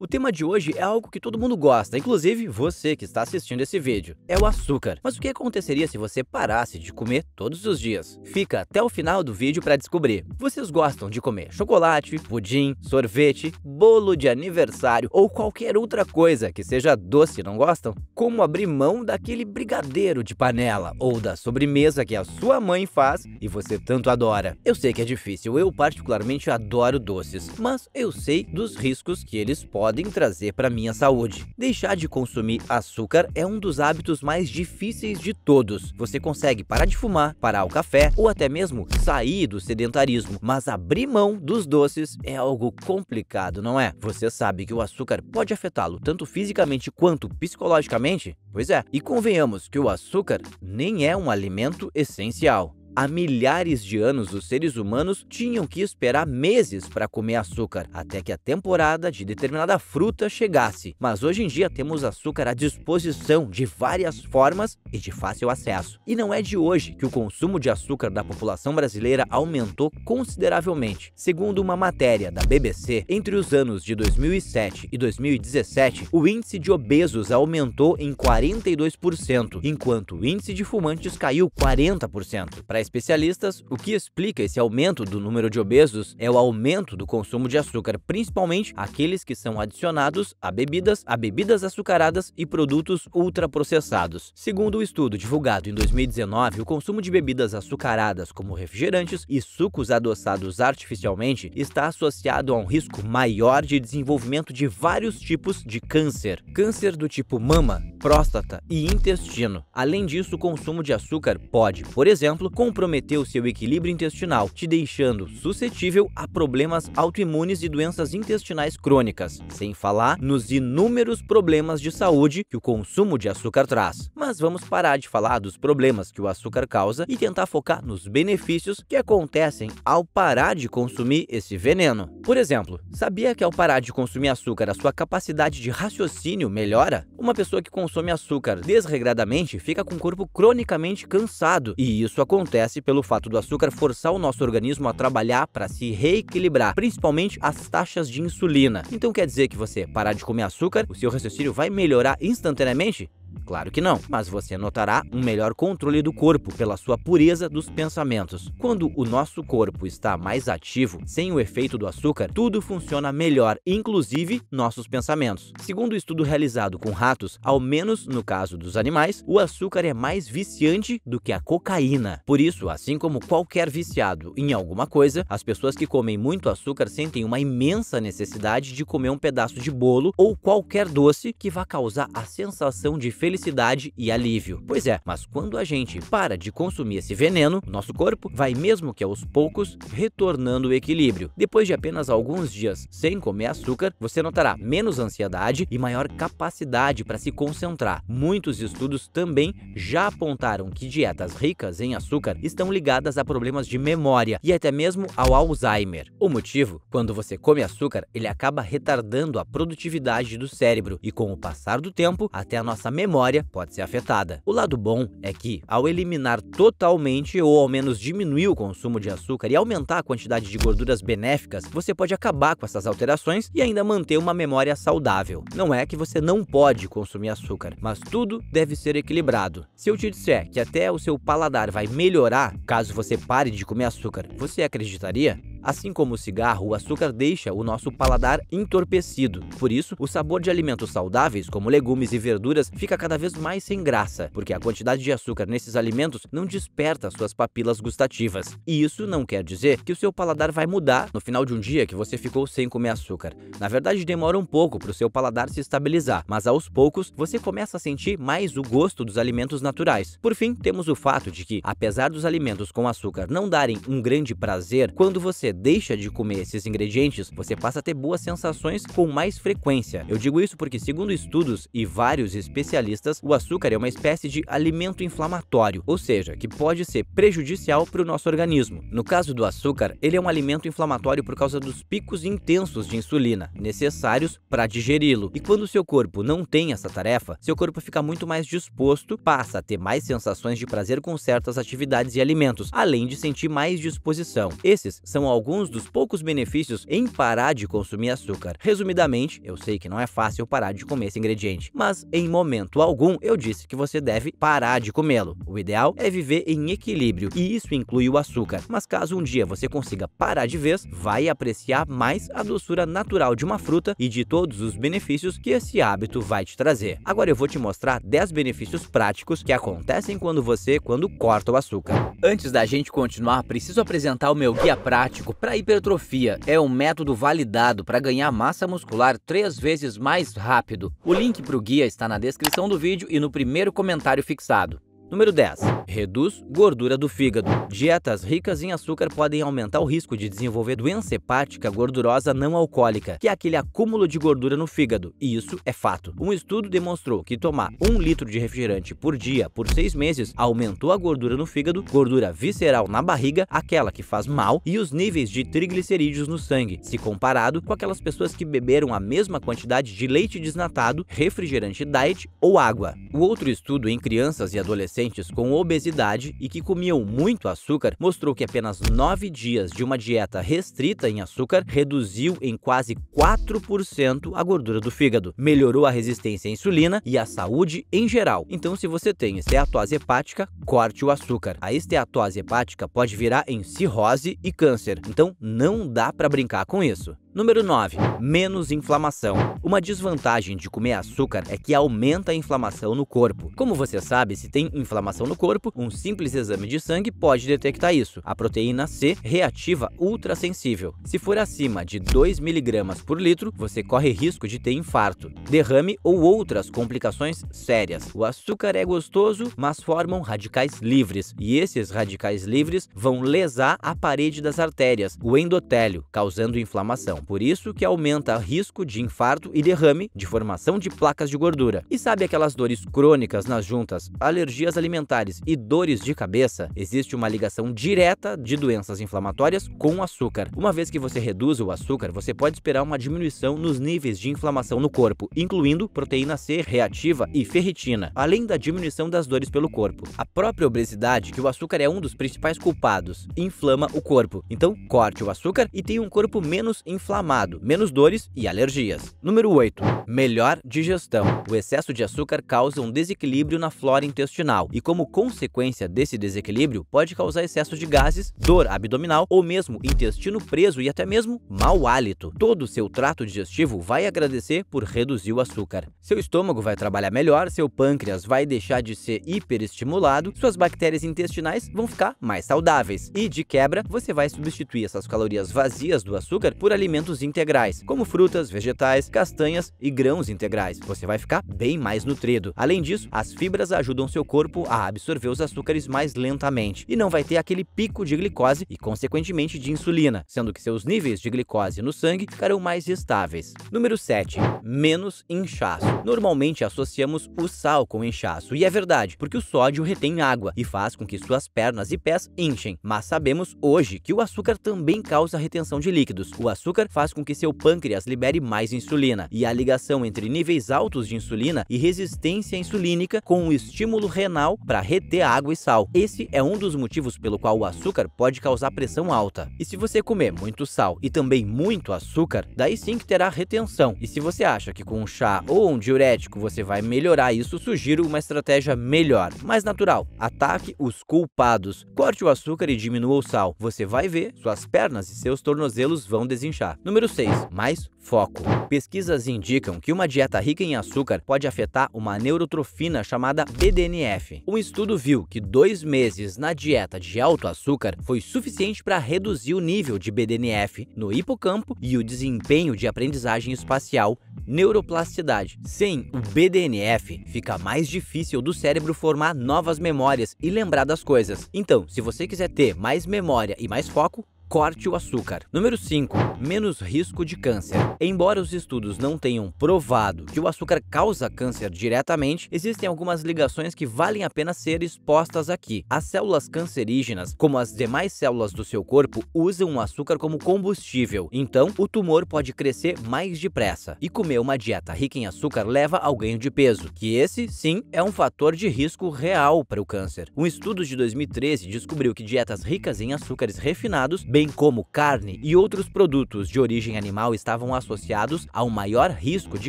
O tema de hoje é algo que todo mundo gosta, inclusive você que está assistindo esse vídeo. É o açúcar. Mas o que aconteceria se você parasse de comer todos os dias? Fica até o final do vídeo para descobrir. Vocês gostam de comer chocolate, pudim, sorvete, bolo de aniversário ou qualquer outra coisa que seja doce, não gostam? Como abrir mão daquele brigadeiro de panela ou da sobremesa que a sua mãe faz e você tanto adora? Eu sei que é difícil, eu particularmente adoro doces, mas eu sei dos riscos que eles podem podem trazer para minha saúde. Deixar de consumir açúcar é um dos hábitos mais difíceis de todos. Você consegue parar de fumar, parar o café ou até mesmo sair do sedentarismo, mas abrir mão dos doces é algo complicado, não é? Você sabe que o açúcar pode afetá-lo tanto fisicamente quanto psicologicamente? Pois é, e convenhamos que o açúcar nem é um alimento essencial há milhares de anos os seres humanos tinham que esperar meses para comer açúcar, até que a temporada de determinada fruta chegasse. Mas hoje em dia temos açúcar à disposição de várias formas e de fácil acesso. E não é de hoje que o consumo de açúcar da população brasileira aumentou consideravelmente. Segundo uma matéria da BBC, entre os anos de 2007 e 2017, o índice de obesos aumentou em 42%, enquanto o índice de fumantes caiu 40%. Para especialistas, o que explica esse aumento do número de obesos é o aumento do consumo de açúcar, principalmente aqueles que são adicionados a bebidas, a bebidas açucaradas e produtos ultraprocessados. Segundo o um estudo divulgado em 2019, o consumo de bebidas açucaradas como refrigerantes e sucos adoçados artificialmente está associado a um risco maior de desenvolvimento de vários tipos de câncer. Câncer do tipo mama, próstata e intestino. Além disso, o consumo de açúcar pode, por exemplo, comprometeu seu equilíbrio intestinal, te deixando suscetível a problemas autoimunes e doenças intestinais crônicas, sem falar nos inúmeros problemas de saúde que o consumo de açúcar traz. Mas vamos parar de falar dos problemas que o açúcar causa e tentar focar nos benefícios que acontecem ao parar de consumir esse veneno. Por exemplo, sabia que ao parar de consumir açúcar a sua capacidade de raciocínio melhora? Uma pessoa que consome açúcar desregradamente fica com o corpo cronicamente cansado e isso acontece acontece pelo fato do açúcar forçar o nosso organismo a trabalhar para se reequilibrar, principalmente as taxas de insulina. Então quer dizer que você parar de comer açúcar, o seu raciocínio vai melhorar instantaneamente? Claro que não, mas você notará um melhor controle do corpo pela sua pureza dos pensamentos. Quando o nosso corpo está mais ativo, sem o efeito do açúcar, tudo funciona melhor, inclusive nossos pensamentos. Segundo o estudo realizado com ratos, ao menos no caso dos animais, o açúcar é mais viciante do que a cocaína. Por isso, assim como qualquer viciado em alguma coisa, as pessoas que comem muito açúcar sentem uma imensa necessidade de comer um pedaço de bolo ou qualquer doce que vá causar a sensação de felicidade e alívio. Pois é, mas quando a gente para de consumir esse veneno, nosso corpo vai mesmo que aos poucos retornando o equilíbrio. Depois de apenas alguns dias sem comer açúcar, você notará menos ansiedade e maior capacidade para se concentrar. Muitos estudos também já apontaram que dietas ricas em açúcar estão ligadas a problemas de memória e até mesmo ao Alzheimer. O motivo? Quando você come açúcar, ele acaba retardando a produtividade do cérebro e com o passar do tempo, até a nossa memória memória pode ser afetada. O lado bom é que, ao eliminar totalmente ou ao menos diminuir o consumo de açúcar e aumentar a quantidade de gorduras benéficas, você pode acabar com essas alterações e ainda manter uma memória saudável. Não é que você não pode consumir açúcar, mas tudo deve ser equilibrado. Se eu te disser que até o seu paladar vai melhorar caso você pare de comer açúcar, você acreditaria? Assim como o cigarro, o açúcar deixa o nosso paladar entorpecido. Por isso, o sabor de alimentos saudáveis, como legumes e verduras, fica cada vez mais sem graça, porque a quantidade de açúcar nesses alimentos não desperta suas papilas gustativas. E isso não quer dizer que o seu paladar vai mudar no final de um dia que você ficou sem comer açúcar. Na verdade, demora um pouco para o seu paladar se estabilizar, mas aos poucos você começa a sentir mais o gosto dos alimentos naturais. Por fim, temos o fato de que, apesar dos alimentos com açúcar não darem um grande prazer, quando você você deixa de comer esses ingredientes, você passa a ter boas sensações com mais frequência. Eu digo isso porque, segundo estudos e vários especialistas, o açúcar é uma espécie de alimento inflamatório, ou seja, que pode ser prejudicial para o nosso organismo. No caso do açúcar, ele é um alimento inflamatório por causa dos picos intensos de insulina necessários para digeri-lo. E quando seu corpo não tem essa tarefa, seu corpo fica muito mais disposto, passa a ter mais sensações de prazer com certas atividades e alimentos, além de sentir mais disposição. Esses são alguns dos poucos benefícios em parar de consumir açúcar. Resumidamente, eu sei que não é fácil parar de comer esse ingrediente, mas em momento algum eu disse que você deve parar de comê-lo. O ideal é viver em equilíbrio e isso inclui o açúcar. Mas caso um dia você consiga parar de vez, vai apreciar mais a doçura natural de uma fruta e de todos os benefícios que esse hábito vai te trazer. Agora eu vou te mostrar 10 benefícios práticos que acontecem quando você quando corta o açúcar. Antes da gente continuar, preciso apresentar o meu guia prático para hipertrofia é um método validado para ganhar massa muscular três vezes mais rápido. O link para o guia está na descrição do vídeo e no primeiro comentário fixado. Número 10. Reduz gordura do fígado. Dietas ricas em açúcar podem aumentar o risco de desenvolver doença hepática gordurosa não alcoólica, que é aquele acúmulo de gordura no fígado, e isso é fato. Um estudo demonstrou que tomar um litro de refrigerante por dia por seis meses aumentou a gordura no fígado, gordura visceral na barriga, aquela que faz mal, e os níveis de triglicerídeos no sangue, se comparado com aquelas pessoas que beberam a mesma quantidade de leite desnatado, refrigerante diet ou água. O outro estudo em crianças e adolescentes adolescentes com obesidade e que comiam muito açúcar mostrou que apenas 9 dias de uma dieta restrita em açúcar reduziu em quase 4% a gordura do fígado, melhorou a resistência à insulina e a saúde em geral. Então, se você tem esteatose hepática, corte o açúcar. A esteatose hepática pode virar em cirrose e câncer, então não dá para brincar com isso. Número 9. Menos inflamação. Uma desvantagem de comer açúcar é que aumenta a inflamação no corpo. Como você sabe, se tem inflamação no corpo, um simples exame de sangue pode detectar isso. A proteína C reativa ultrassensível. Se for acima de 2 mg por litro, você corre risco de ter infarto, derrame ou outras complicações sérias. O açúcar é gostoso, mas formam radicais livres, e esses radicais livres vão lesar a parede das artérias, o endotélio, causando inflamação. Por isso que aumenta o risco de infarto e derrame, de formação de placas de gordura. E sabe aquelas dores crônicas nas juntas, alergias alimentares e dores de cabeça? Existe uma ligação direta de doenças inflamatórias com o açúcar. Uma vez que você reduz o açúcar, você pode esperar uma diminuição nos níveis de inflamação no corpo, incluindo proteína C reativa e ferritina, além da diminuição das dores pelo corpo. A própria obesidade, que o açúcar é um dos principais culpados, inflama o corpo. Então, corte o açúcar e tenha um corpo menos inflamado inflamado, menos dores e alergias. Número 8. Melhor digestão. O excesso de açúcar causa um desequilíbrio na flora intestinal e como consequência desse desequilíbrio pode causar excesso de gases, dor abdominal ou mesmo intestino preso e até mesmo mau hálito. Todo o seu trato digestivo vai agradecer por reduzir o açúcar. Seu estômago vai trabalhar melhor, seu pâncreas vai deixar de ser hiperestimulado, suas bactérias intestinais vão ficar mais saudáveis e de quebra você vai substituir essas calorias vazias do açúcar por alimentos alimentos integrais, como frutas, vegetais, castanhas e grãos integrais. Você vai ficar bem mais nutrido. Além disso, as fibras ajudam seu corpo a absorver os açúcares mais lentamente e não vai ter aquele pico de glicose e, consequentemente, de insulina, sendo que seus níveis de glicose no sangue ficarão mais estáveis. Número 7. Menos inchaço. Normalmente associamos o sal com inchaço, e é verdade, porque o sódio retém água e faz com que suas pernas e pés inchem, mas sabemos hoje que o açúcar também causa retenção de líquidos. O açúcar faz com que seu pâncreas libere mais insulina, e a ligação entre níveis altos de insulina e resistência insulínica com o estímulo renal para reter água e sal. Esse é um dos motivos pelo qual o açúcar pode causar pressão alta. E se você comer muito sal e também muito açúcar, daí sim que terá retenção. E se você acha que com um chá ou um diurético você vai melhorar isso, sugiro uma estratégia melhor, mais natural. Ataque os culpados. Corte o açúcar e diminua o sal. Você vai ver, suas pernas e seus tornozelos vão desinchar. Número 6. Mais foco. Pesquisas indicam que uma dieta rica em açúcar pode afetar uma neurotrofina chamada BDNF. Um estudo viu que dois meses na dieta de alto açúcar foi suficiente para reduzir o nível de BDNF no hipocampo e o desempenho de aprendizagem espacial, neuroplasticidade. Sem o BDNF, fica mais difícil do cérebro formar novas memórias e lembrar das coisas. Então, se você quiser ter mais memória e mais foco, corte o açúcar. Número 5. Menos risco de câncer. Embora os estudos não tenham provado que o açúcar causa câncer diretamente, existem algumas ligações que valem a pena ser expostas aqui. As células cancerígenas, como as demais células do seu corpo, usam o açúcar como combustível, então o tumor pode crescer mais depressa. E comer uma dieta rica em açúcar leva ao ganho de peso, que esse, sim, é um fator de risco real para o câncer. Um estudo de 2013 descobriu que dietas ricas em açúcares refinados, bem bem como carne e outros produtos de origem animal estavam associados a um maior risco de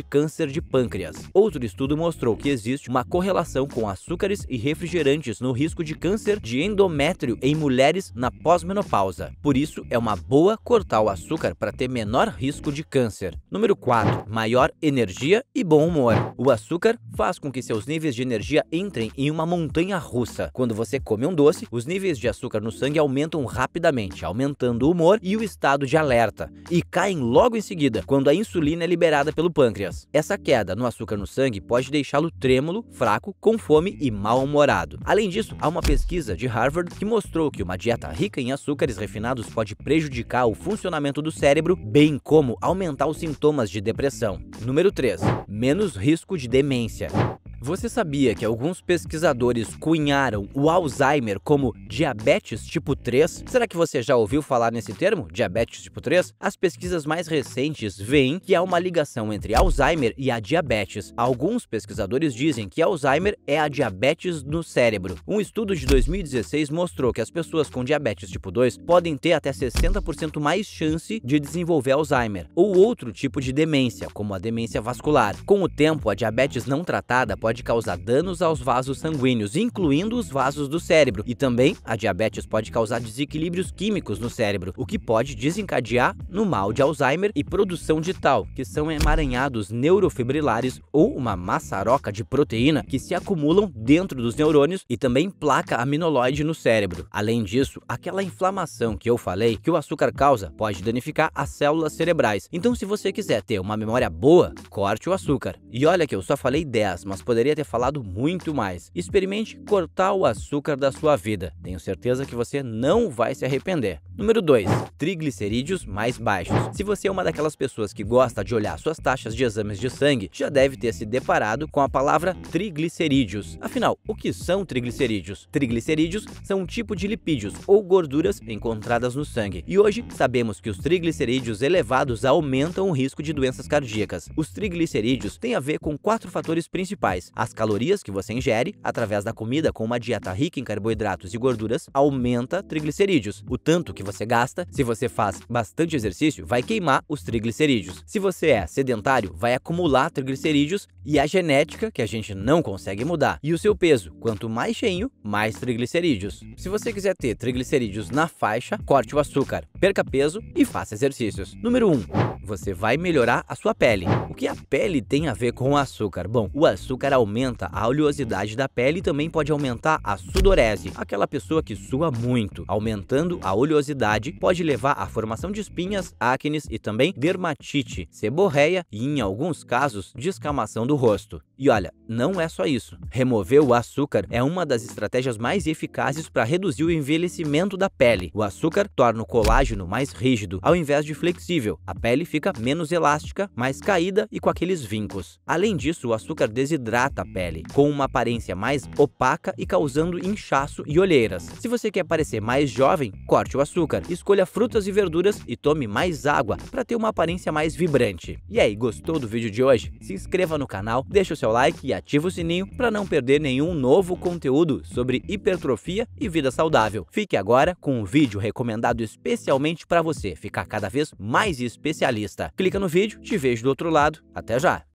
câncer de pâncreas. Outro estudo mostrou que existe uma correlação com açúcares e refrigerantes no risco de câncer de endométrio em mulheres na pós-menopausa. Por isso, é uma boa cortar o açúcar para ter menor risco de câncer. Número 4. Maior energia e bom humor. O açúcar faz com que seus níveis de energia entrem em uma montanha russa. Quando você come um doce, os níveis de açúcar no sangue aumentam rapidamente, aumentando aumentando o humor e o estado de alerta, e caem logo em seguida, quando a insulina é liberada pelo pâncreas. Essa queda no açúcar no sangue pode deixá-lo trêmulo, fraco, com fome e mal-humorado. Além disso, há uma pesquisa de Harvard que mostrou que uma dieta rica em açúcares refinados pode prejudicar o funcionamento do cérebro, bem como aumentar os sintomas de depressão. Número 3. Menos risco de demência. Você sabia que alguns pesquisadores cunharam o Alzheimer como diabetes tipo 3? Será que você já ouviu falar nesse termo, diabetes tipo 3? As pesquisas mais recentes veem que há uma ligação entre Alzheimer e a diabetes. Alguns pesquisadores dizem que Alzheimer é a diabetes no cérebro. Um estudo de 2016 mostrou que as pessoas com diabetes tipo 2 podem ter até 60% mais chance de desenvolver Alzheimer ou outro tipo de demência, como a demência vascular. Com o tempo, a diabetes não tratada pode pode causar danos aos vasos sanguíneos, incluindo os vasos do cérebro, e também a diabetes pode causar desequilíbrios químicos no cérebro, o que pode desencadear no mal de Alzheimer e produção de tal, que são emaranhados neurofibrilares ou uma maçaroca de proteína que se acumulam dentro dos neurônios e também placa aminoloide no cérebro. Além disso, aquela inflamação que eu falei que o açúcar causa pode danificar as células cerebrais. Então, se você quiser ter uma memória boa, corte o açúcar. E olha que eu só falei 10, mas poderia poderia ter falado muito mais. Experimente cortar o açúcar da sua vida. Tenho certeza que você não vai se arrepender. Número 2. Triglicerídeos mais baixos. Se você é uma daquelas pessoas que gosta de olhar suas taxas de exames de sangue, já deve ter se deparado com a palavra triglicerídeos. Afinal, o que são triglicerídeos? Triglicerídeos são um tipo de lipídios ou gorduras encontradas no sangue. E hoje sabemos que os triglicerídeos elevados aumentam o risco de doenças cardíacas. Os triglicerídeos têm a ver com quatro fatores principais: as calorias que você ingere através da comida com uma dieta rica em carboidratos e gorduras aumenta triglicerídeos. O tanto que você gasta, se você faz bastante exercício, vai queimar os triglicerídeos. Se você é sedentário, vai acumular triglicerídeos e a genética, que a gente não consegue mudar, e o seu peso. Quanto mais cheinho, mais triglicerídeos. Se você quiser ter triglicerídeos na faixa, corte o açúcar, perca peso e faça exercícios. Número 1. Você vai melhorar a sua pele. O que a pele tem a ver com o açúcar? Bom, o açúcar aumenta a oleosidade da pele e também pode aumentar a sudorese, aquela pessoa que sua muito. Aumentando a oleosidade pode levar à formação de espinhas, acnes e também dermatite, seborreia e, em alguns casos, descamação do rosto. E olha, não é só isso. Remover o açúcar é uma das estratégias mais eficazes para reduzir o envelhecimento da pele. O açúcar torna o colágeno mais rígido, ao invés de flexível. A pele fica menos elástica, mais caída e com aqueles vincos. Além disso, o açúcar desidrata hidrata a pele, com uma aparência mais opaca e causando inchaço e olheiras. Se você quer parecer mais jovem, corte o açúcar, escolha frutas e verduras e tome mais água para ter uma aparência mais vibrante. E aí, gostou do vídeo de hoje? Se inscreva no canal, deixa o seu like e ativa o sininho para não perder nenhum novo conteúdo sobre hipertrofia e vida saudável. Fique agora com um vídeo recomendado especialmente para você ficar cada vez mais especialista. Clica no vídeo, te vejo do outro lado. Até já!